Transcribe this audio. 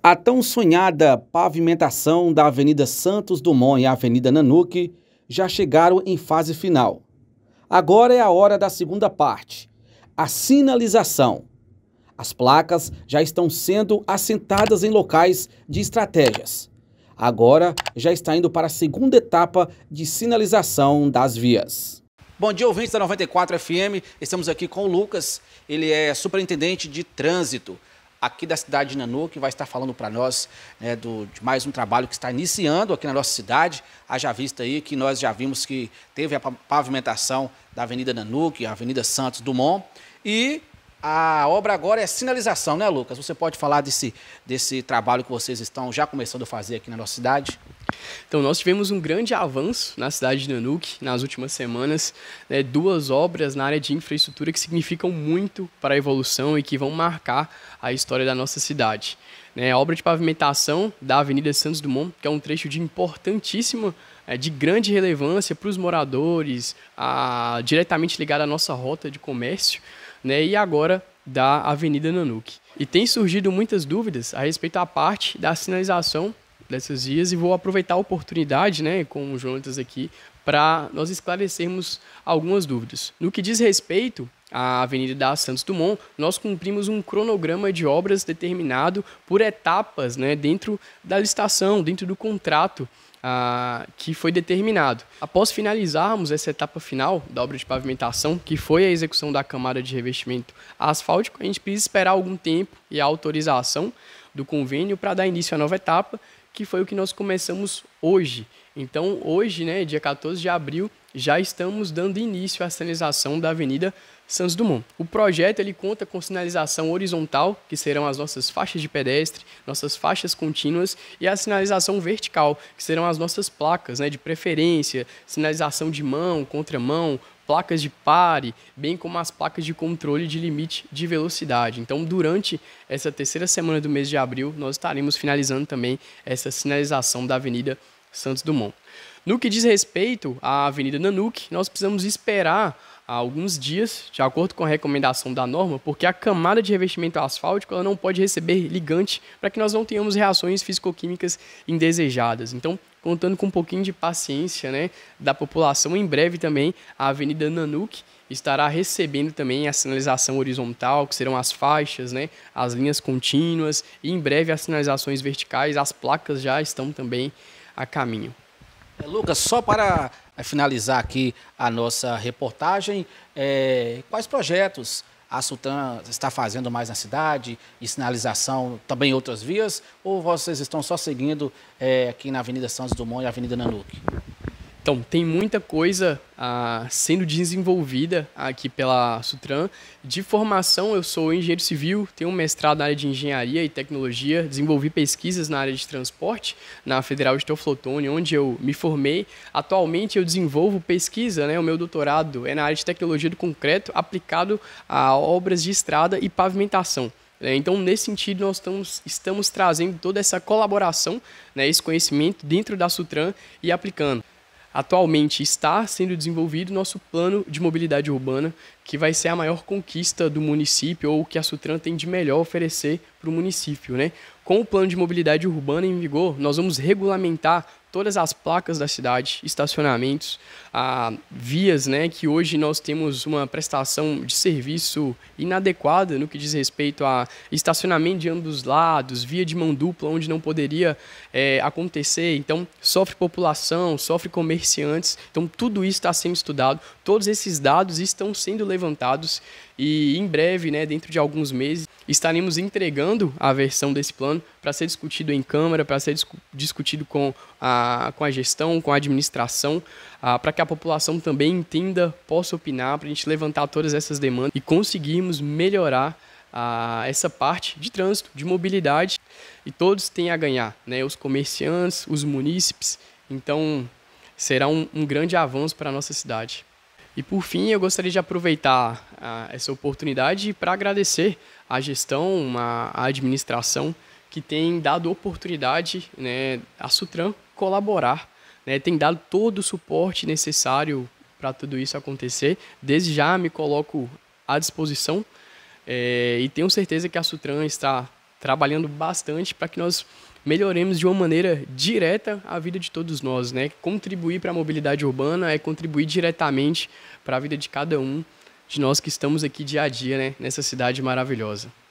A tão sonhada pavimentação da Avenida Santos Dumont e a Avenida Nanuque já chegaram em fase final. Agora é a hora da segunda parte, a sinalização. As placas já estão sendo assentadas em locais de estratégias. Agora já está indo para a segunda etapa de sinalização das vias. Bom dia, ouvintes da 94 FM. Estamos aqui com o Lucas. Ele é superintendente de trânsito aqui da cidade de Nanuque que vai estar falando para nós né, do, de mais um trabalho que está iniciando aqui na nossa cidade. Haja vista aí que nós já vimos que teve a pavimentação da Avenida Nanuque, é a Avenida Santos Dumont. E a obra agora é sinalização, né, Lucas? Você pode falar desse, desse trabalho que vocês estão já começando a fazer aqui na nossa cidade? Então, nós tivemos um grande avanço na cidade de Nanuque nas últimas semanas, né, duas obras na área de infraestrutura que significam muito para a evolução e que vão marcar a história da nossa cidade. Né, a obra de pavimentação da Avenida Santos Dumont, que é um trecho de importantíssima, é, de grande relevância para os moradores, a, diretamente ligado à nossa rota de comércio, né, e agora da Avenida Nanuque. E tem surgido muitas dúvidas a respeito da parte da sinalização dessas vias e vou aproveitar a oportunidade, né, com o Jonatas aqui, para nós esclarecermos algumas dúvidas. No que diz respeito à Avenida da Santos Dumont, nós cumprimos um cronograma de obras determinado por etapas, né, dentro da licitação, dentro do contrato ah, que foi determinado. Após finalizarmos essa etapa final da obra de pavimentação, que foi a execução da camada de revestimento asfáltico, a gente precisa esperar algum tempo e a autorização do convênio para dar início à nova etapa, que foi o que nós começamos hoje. Então, hoje, né, dia 14 de abril, já estamos dando início à sinalização da Avenida Santos Dumont. O projeto ele conta com sinalização horizontal, que serão as nossas faixas de pedestre, nossas faixas contínuas, e a sinalização vertical, que serão as nossas placas né, de preferência, sinalização de mão, contramão, placas de pare, bem como as placas de controle de limite de velocidade. Então, durante essa terceira semana do mês de abril, nós estaremos finalizando também essa sinalização da Avenida Santos Santos Dumont. No que diz respeito à Avenida Nanuque, nós precisamos esperar alguns dias, de acordo com a recomendação da norma, porque a camada de revestimento asfáltico ela não pode receber ligante para que nós não tenhamos reações físico-químicas indesejadas. Então, contando com um pouquinho de paciência né, da população, em breve também a Avenida Nanuque estará recebendo também a sinalização horizontal, que serão as faixas, né, as linhas contínuas, e em breve as sinalizações verticais, as placas já estão também a caminho. É, Lucas, só para eh, finalizar aqui a nossa reportagem, é, quais projetos a Sultan está fazendo mais na cidade, e sinalização também em outras vias, ou vocês estão só seguindo é, aqui na Avenida Santos Dumont e Avenida Nanuque? Então, tem muita coisa ah, sendo desenvolvida aqui pela Sutran. De formação, eu sou engenheiro civil, tenho um mestrado na área de engenharia e tecnologia, desenvolvi pesquisas na área de transporte na Federal de Teoflotone, onde eu me formei. Atualmente, eu desenvolvo pesquisa, né? o meu doutorado é na área de tecnologia do concreto aplicado a obras de estrada e pavimentação. Né? Então, nesse sentido, nós estamos, estamos trazendo toda essa colaboração, né, esse conhecimento dentro da Sutran e aplicando. Atualmente está sendo desenvolvido nosso plano de mobilidade urbana, que vai ser a maior conquista do município ou o que a Sutran tem de melhor oferecer para o município. Né? Com o plano de mobilidade urbana em vigor, nós vamos regulamentar todas as placas da cidade, estacionamentos, a vias, né, que hoje nós temos uma prestação de serviço inadequada no que diz respeito a estacionamento de ambos lados, via de mão dupla onde não poderia é, acontecer, então sofre população, sofre comerciantes, então tudo isso está sendo estudado, todos esses dados estão sendo levantados e em breve, né, dentro de alguns meses, estaremos entregando a versão desse plano para ser discutido em Câmara, para ser discu discutido com a, com a gestão, com a administração, ah, para que a população também entenda, possa opinar, para a gente levantar todas essas demandas e conseguirmos melhorar ah, essa parte de trânsito, de mobilidade, e todos têm a ganhar, né? os comerciantes, os munícipes. Então, será um, um grande avanço para a nossa cidade. E por fim, eu gostaria de aproveitar ah, essa oportunidade para agradecer à gestão, à administração que tem dado oportunidade né, à Sutran colaborar, né, tem dado todo o suporte necessário para tudo isso acontecer. Desde já me coloco à disposição é, e tenho certeza que a Sutran está trabalhando bastante para que nós melhoremos de uma maneira direta a vida de todos nós, né? Contribuir para a mobilidade urbana é contribuir diretamente para a vida de cada um de nós que estamos aqui dia a dia, né, nessa cidade maravilhosa.